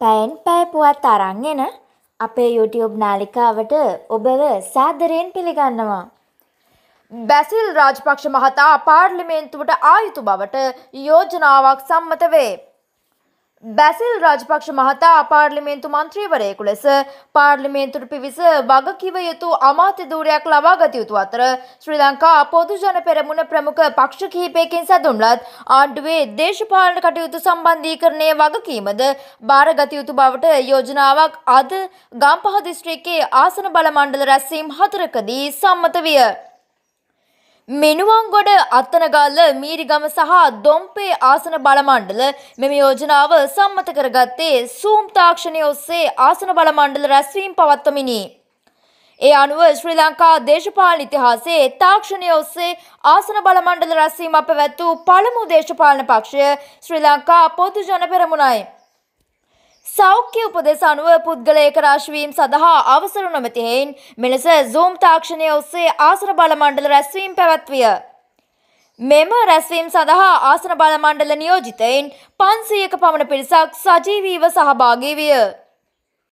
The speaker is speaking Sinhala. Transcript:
පැයෙන් පැය පුවත් අරන් එන අපේ YouTube නාලිකාවට ඔබව සාදරයෙන් පිළිගන්නවා. බැසිල් රාජපක්ෂ මහතා පාර්ලිමේන්තුවට ආයුතු බවට යෝජනාවක් සම්මත වේ. බැසිල් රාජපක්ෂ මහතා පාර්ලිමේන්තු මන්ත්‍රීවරයෙකු ලෙස පාර්ලිමේන්තුට පිවිස වගකිව යුතු අමාත්‍ය ධූරයක් ලබා ගත යුතු අතර ශ්‍රී ලංකා පොදු ජන පෙරමුණ ප්‍රමුඛ පක්ෂ කිහිපයකින් සැදුම්ලත් ආණ්ඩුවේ දේශපාලන කටයුතු සම්බන්ධීකරණය වගකීමද භාරගත යුතු බවට යෝජනාවක් අද ගම්පහ දිස්ත්‍රික්කයේ ආසන බල මණ්ඩල රැස්වීම් හතරකදී සම්මත විය. මෙනුවන්ගොඩ අත්තනගල්ල මීරිගම සහ දොම්පේ ආසන බලමණ්ඩල මෙම යෝජනාව සම්මත කරගත්තේ සූම් තාක්ෂණය ඔස්සේ ආසන බලමණ්ඩල රැස්වීම් පවත්වමිනි. ඒ අනුව ශ්‍රී ලංකා දේශපාලන ඉතිහාසයේ තාක්ෂණය ඔස්සේ ආසන බලමණ්ඩල රැස්වීම පැවැත් වූ පළමු දේශපාලන පක්ෂය ශ්‍රී ලංකා පොදු ජන පෙරමුණයි. සෞඛ්‍ය උපදෙස් අනුව පුද්ගලයක රාශවීම් සඳහා අවසර නොමැති හේයින් මෙලෙස සූම් තාක්ෂණය ඔස්සේ ආසන බල මණ්ඩල රැස්වීම් පැවැත්විය. මෙම රැස්වීම් සඳහා ආසන බල මණ්ඩල නියෝජිතයින් 500ක පමණ පිරිසක් සජීවීව සහභාගී විය.